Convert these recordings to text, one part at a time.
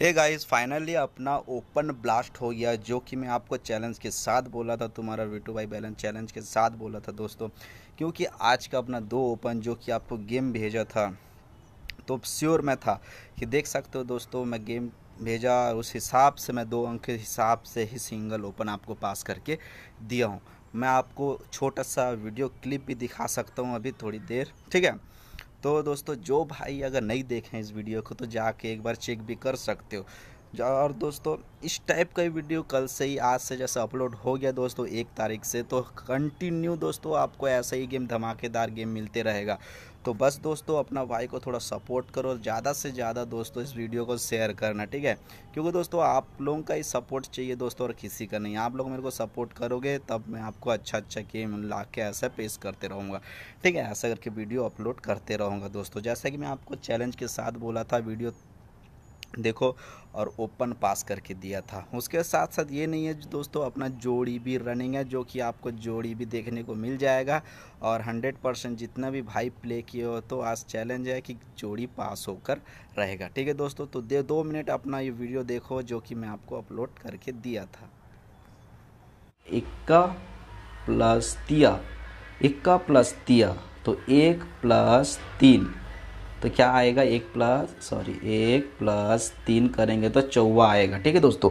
हे guys finally अपना open blast हो गया जो कि मैं आपको चैलेंज के साथ बोला था तुम्हारा वीटू बाई बैलेंस चैलेंज के साथ बोला था दोस्तों क्योंकि आज का अपना दो ओपन जो कि आपको गेम भेजा था तो श्योर मैं था कि देख सकते हो दोस्तों मैं गेम भेजा और उस हिसाब से मैं दो अंक के हिसाब से ही सिंगल ओपन आपको पास करके दिया हूँ मैं आपको छोटा सा वीडियो क्लिप भी दिखा सकता हूँ अभी थोड़ी देर ठीक है तो दोस्तों जो भाई अगर नहीं देखे इस वीडियो को तो जाके एक बार चेक भी कर सकते हो और दोस्तों इस टाइप का वीडियो कल से ही आज से जैसे अपलोड हो गया दोस्तों एक तारीख से तो कंटिन्यू दोस्तों आपको ऐसा ही गेम धमाकेदार गेम मिलते रहेगा तो बस दोस्तों अपना भाई को थोड़ा सपोर्ट करो और ज़्यादा से ज़्यादा दोस्तों इस वीडियो को शेयर करना ठीक है क्योंकि दोस्तों आप लोगों का ही सपोर्ट चाहिए दोस्तों और किसी का नहीं आप लोग मेरे को सपोर्ट करोगे तब मैं आपको अच्छा अच्छा गेम ला के ऐसा पेश करते रहूँगा ठीक है ऐसा करके वीडियो अपलोड करते रहूँगा दोस्तों जैसा कि मैं आपको चैलेंज के साथ बोला था वीडियो देखो और ओपन पास करके दिया था उसके साथ साथ ये नहीं है दोस्तों अपना जोड़ी भी रनिंग है जो कि आपको जोड़ी भी देखने को मिल जाएगा और 100 परसेंट जितना भी भाई प्ले किए हो तो आज चैलेंज है कि जोड़ी पास होकर रहेगा ठीक है दोस्तों तो दे दो मिनट अपना ये वीडियो देखो जो कि मैं आपको अपलोड करके दिया था इक्का प्लस तिया इक्का प्लस तिया तो एक प्लस तीन तो क्या आएगा एक प्लस सॉरी एक प्लस तीन करेंगे तो चौवा आएगा ठीक है दोस्तों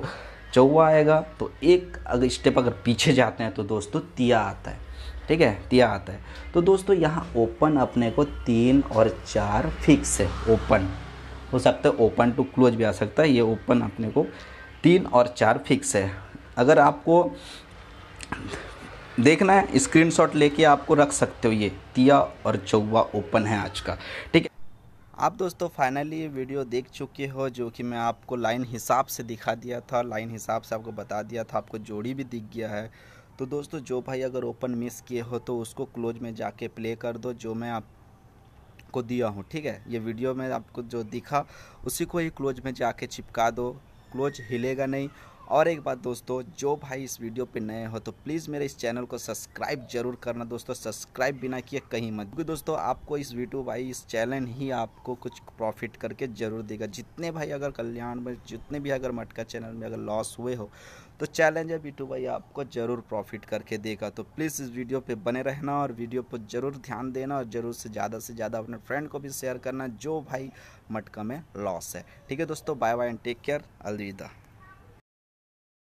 चौवा आएगा तो एक अगर स्टेप अगर पीछे जाते हैं तो दोस्तों तिया आता है ठीक है तिया आता है तो दोस्तों यहाँ ओपन अपने को तीन और चार फिक्स है ओपन हो सकता है ओपन टू क्लोज भी आ सकता है ये ओपन अपने को तीन और चार फिक्स है अगर आपको देखना है स्क्रीनशॉट लेके आपको रख सकते हो ये तिया और चौवा ओपन है आज का ठीक है आप दोस्तों फाइनली ये वीडियो देख चुके हो जो कि मैं आपको लाइन हिसाब से दिखा दिया था लाइन हिसाब से आपको बता दिया था आपको जोड़ी भी दिख गया है तो दोस्तों जो भाई अगर ओपन मिस किए हो तो उसको क्लोज में जाके प्ले कर दो जो मैं आपको दिया हूँ ठीक है ये वीडियो में आपको जो दिखा उसी को ही क्लोज में जाके चिपका दो क्लोज हिलेगा नहीं और एक बात दोस्तों जो भाई इस वीडियो पे नए हो तो प्लीज़ मेरे इस चैनल को सब्सक्राइब जरूर करना दोस्तों सब्सक्राइब बिना किए कहीं मत क्योंकि दोस्तों आपको इस वीडियो भाई इस चैनल ही आपको कुछ प्रॉफिट करके ज़रूर देगा जितने भाई अगर कल्याण में जितने भी अगर मटका चैनल में अगर लॉस हुए हो तो चैलेंज है बीटू भाई आपको ज़रूर प्रॉफिट करके देगा तो प्लीज़ इस वीडियो पे बने रहना और वीडियो पर ज़रूर ध्यान देना और ज़रूर से ज़्यादा से ज़्यादा अपने फ्रेंड को भी शेयर करना जो भाई मटका में लॉस है ठीक है दोस्तों bye bye and take care अलविदा